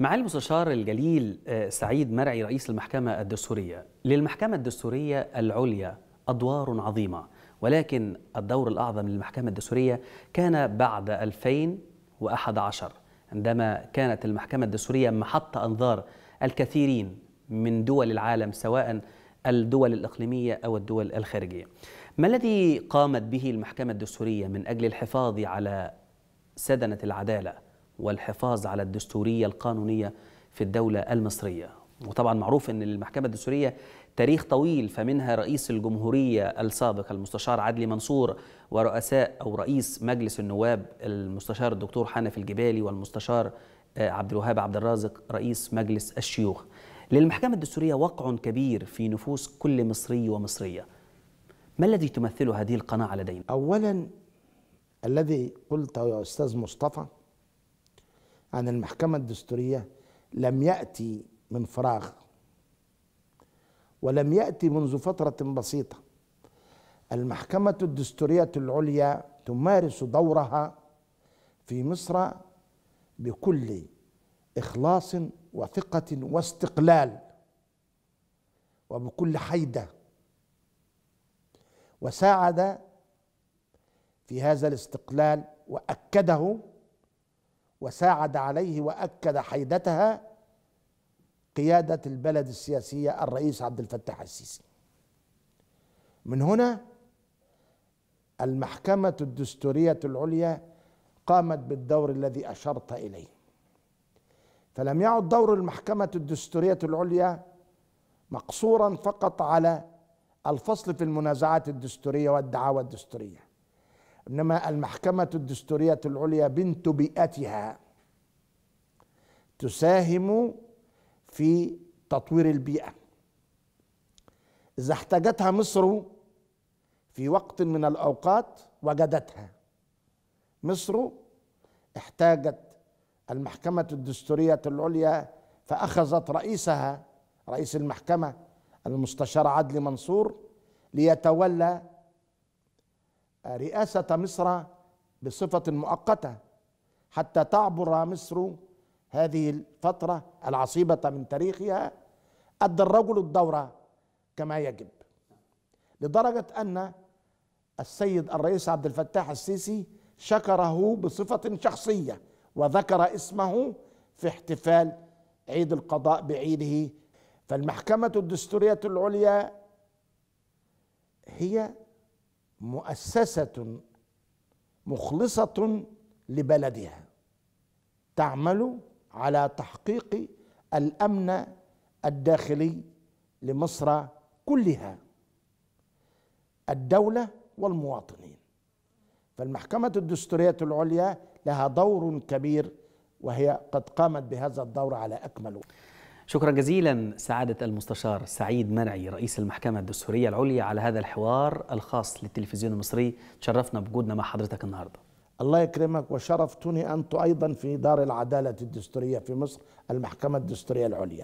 معالي المستشار الجليل آه، سعيد مرعي رئيس المحكمة الدستورية للمحكمة الدستورية العليا أدوار عظيمة ولكن الدور الأعظم للمحكمة الدستورية كان بعد 2011 عندما كانت المحكمة الدستورية محط أنظار الكثيرين من دول العالم سواء الدول الإقليمية أو الدول الخارجية ما الذي قامت به المحكمة الدستورية من أجل الحفاظ على سدنة العدالة والحفاظ على الدستورية القانونية في الدولة المصرية وطبعا معروف أن المحكمة الدستورية تاريخ طويل فمنها رئيس الجمهورية السابق المستشار عدلي منصور ورؤساء أو رئيس مجلس النواب المستشار الدكتور حنف الجبالي والمستشار آه، عبد الوهاب عبد الرازق رئيس مجلس الشيوخ للمحكمة الدستورية وقع كبير في نفوس كل مصري ومصرية ما الذي تمثله هذه القناعة لدينا؟ أولا الذي قلته يا أستاذ مصطفى عن المحكمة الدستورية لم يأتي من فراغ ولم يأتي منذ فترة بسيطة المحكمة الدستورية العليا تمارس دورها في مصر بكل إخلاص وثقة واستقلال وبكل حيدة وساعد في هذا الاستقلال وأكده وساعد عليه واكد حيدتها قياده البلد السياسيه الرئيس عبد الفتاح السيسي من هنا المحكمه الدستوريه العليا قامت بالدور الذي اشرت اليه فلم يعد دور المحكمه الدستوريه العليا مقصورا فقط على الفصل في المنازعات الدستوريه والدعاوى الدستوريه انما المحكمه الدستوريه العليا بنت بيئتها تساهم في تطوير البيئه اذا احتاجتها مصر في وقت من الاوقات وجدتها مصر احتاجت المحكمه الدستوريه العليا فاخذت رئيسها رئيس المحكمه المستشار عدلي منصور ليتولى رئاسة مصر بصفة مؤقتة حتى تعبر مصر هذه الفترة العصيبة من تاريخها أدى الرجل الدورة كما يجب لدرجة أن السيد الرئيس عبد الفتاح السيسي شكره بصفة شخصية وذكر اسمه في احتفال عيد القضاء بعيده فالمحكمة الدستورية العليا هي مؤسسه مخلصه لبلدها تعمل على تحقيق الامن الداخلي لمصر كلها الدوله والمواطنين فالمحكمه الدستوريه العليا لها دور كبير وهي قد قامت بهذا الدور على اكمل وجه شكرا جزيلا سعادة المستشار سعيد منعي رئيس المحكمة الدستورية العليا على هذا الحوار الخاص للتلفزيون المصري تشرفنا بوجودنا مع حضرتك النهاردة الله يكرمك وشرفتني أنت أيضا في دار العدالة الدستورية في مصر المحكمة الدستورية العليا